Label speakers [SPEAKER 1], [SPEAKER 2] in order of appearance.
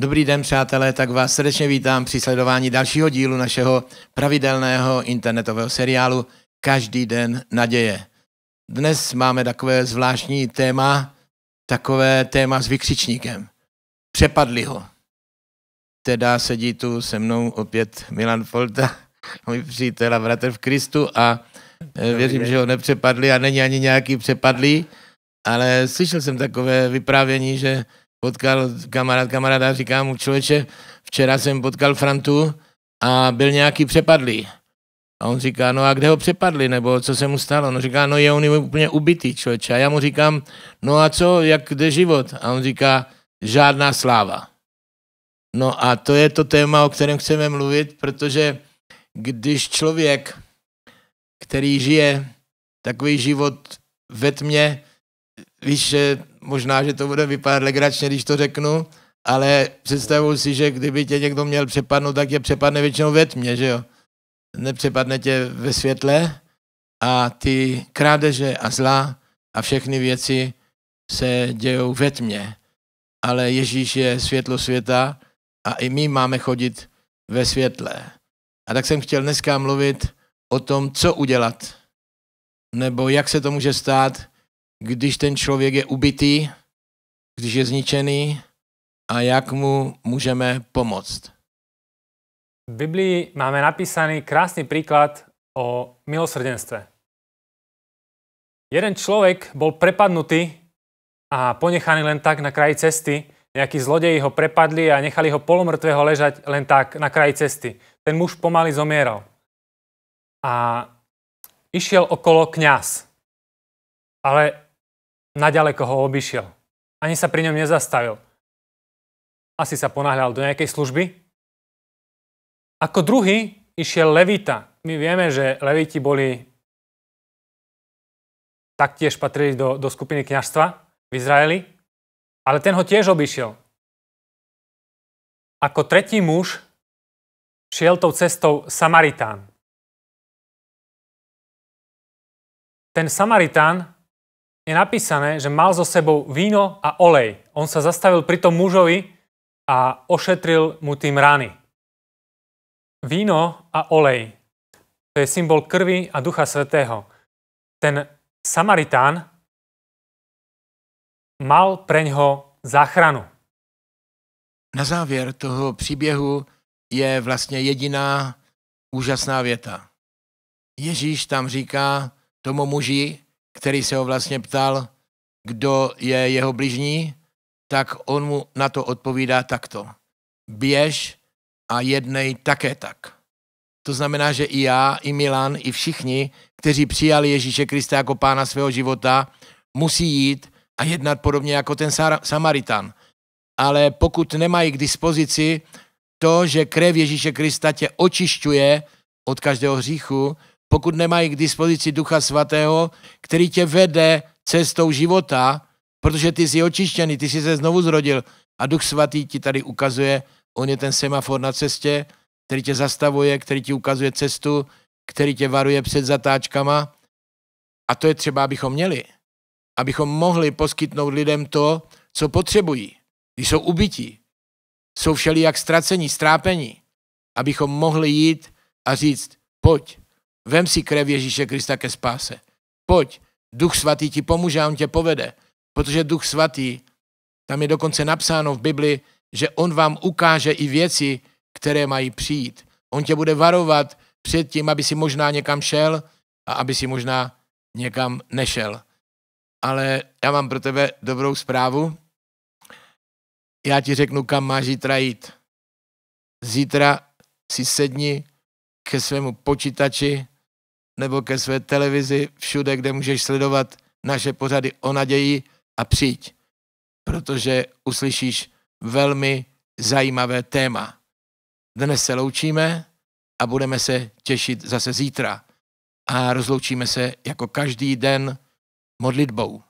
[SPEAKER 1] Dobrý den, přátelé, tak vás srdečně vítám při sledování dalšího dílu našeho pravidelného internetového seriálu Každý den naděje. Dnes máme takové zvláštní téma, takové téma s vykřičníkem. Přepadli ho. Teda sedí tu se mnou opět Milan Folta, můj přítel a bratr v Kristu a eh, věřím, že ho nepřepadli a není ani nějaký přepadlý, ale slyšel jsem takové vyprávění, že potkal kamarád kamaráda, říká mu, člověče, včera jsem potkal Frantu a byl nějaký přepadlý. A on říká, no a kde ho přepadli, nebo co se mu stalo? No říká, no je on úplně ubitý člověče. A já mu říkám, no a co, jak jde život? A on říká, žádná sláva. No a to je to téma, o kterém chceme mluvit, protože když člověk, který žije takový život ve tmě, Víš, že možná, že to bude vypadat legračně, když to řeknu, ale představuji si, že kdyby tě někdo měl přepadnout, tak je přepadne většinou ve tmě, že jo? Nepřepadne tě ve světle a ty krádeže a zla a všechny věci se dějou ve tmě. Ale Ježíš je světlo světa a i my máme chodit ve světle. A tak jsem chtěl dneska mluvit o tom, co udělat, nebo jak se to může stát, když ten člověk je ubitý, když je zničený a jak mu můžeme pomoct. V Biblii
[SPEAKER 2] máme napísaný krásný příklad o milosrdenstve. Jeden člověk byl prepadnutý a ponechaný len tak na kraji cesty. Nějaký zloději ho prepadli a nechali ho polomrtvého ležať len tak na kraji cesty. Ten muž pomaly zomieral. A išiel okolo kňaz. Ale Naďaleko ho obišiel. Ani sa pri ňom nezastavil. Asi sa ponáhľal do nejakej služby. Ako druhý išiel Levita. My vieme, že Leviti boli taktiež patrili do, do skupiny kniažstva v Izraeli, ale ten ho tiež obišiel. Ako tretí muž šiel tou cestou Samaritán. Ten Samaritán je napísané, že mal so sebou víno a olej. On sa zastavil pri tom mužovi a ošetril mu tým rany. Víno a olej. To je symbol krvi a ducha svetého. Ten Samaritán mal něho záchranu.
[SPEAKER 1] Na závěr toho příběhu je vlastně jediná úžasná věta. Ježíš tam říká tomu muži, který se ho vlastně ptal, kdo je jeho bližní, tak on mu na to odpovídá takto. Běž a jednej také tak. To znamená, že i já, i Milan, i všichni, kteří přijali Ježíše Krista jako pána svého života, musí jít a jednat podobně jako ten Samaritan. Ale pokud nemají k dispozici to, že krev Ježíše Krista tě očišťuje od každého hříchu, pokud nemají k dispozici Ducha Svatého, který tě vede cestou života, protože ty jsi očištěný, ty jsi se znovu zrodil a Duch Svatý ti tady ukazuje, on je ten semafor na cestě, který tě zastavuje, který ti ukazuje cestu, který tě varuje před zatáčkama. A to je třeba, abychom měli. Abychom mohli poskytnout lidem to, co potřebují. Když jsou ubytí, jsou všelijak ztracení, strápení. Abychom mohli jít a říct, pojď, Vem si krev Ježíše Krista ke spáse. Pojď, Duch Svatý ti pomůže a on tě povede. Protože Duch Svatý, tam je dokonce napsáno v Bibli, že on vám ukáže i věci, které mají přijít. On tě bude varovat před tím, aby si možná někam šel a aby si možná někam nešel. Ale já mám pro tebe dobrou zprávu. Já ti řeknu, kam máš zítra jít. Zítra si sedni ke svému počítači nebo ke své televizi všude, kde můžeš sledovat naše pořady o naději a přijď, protože uslyšíš velmi zajímavé téma. Dnes se loučíme a budeme se těšit zase zítra. A rozloučíme se jako každý den modlitbou.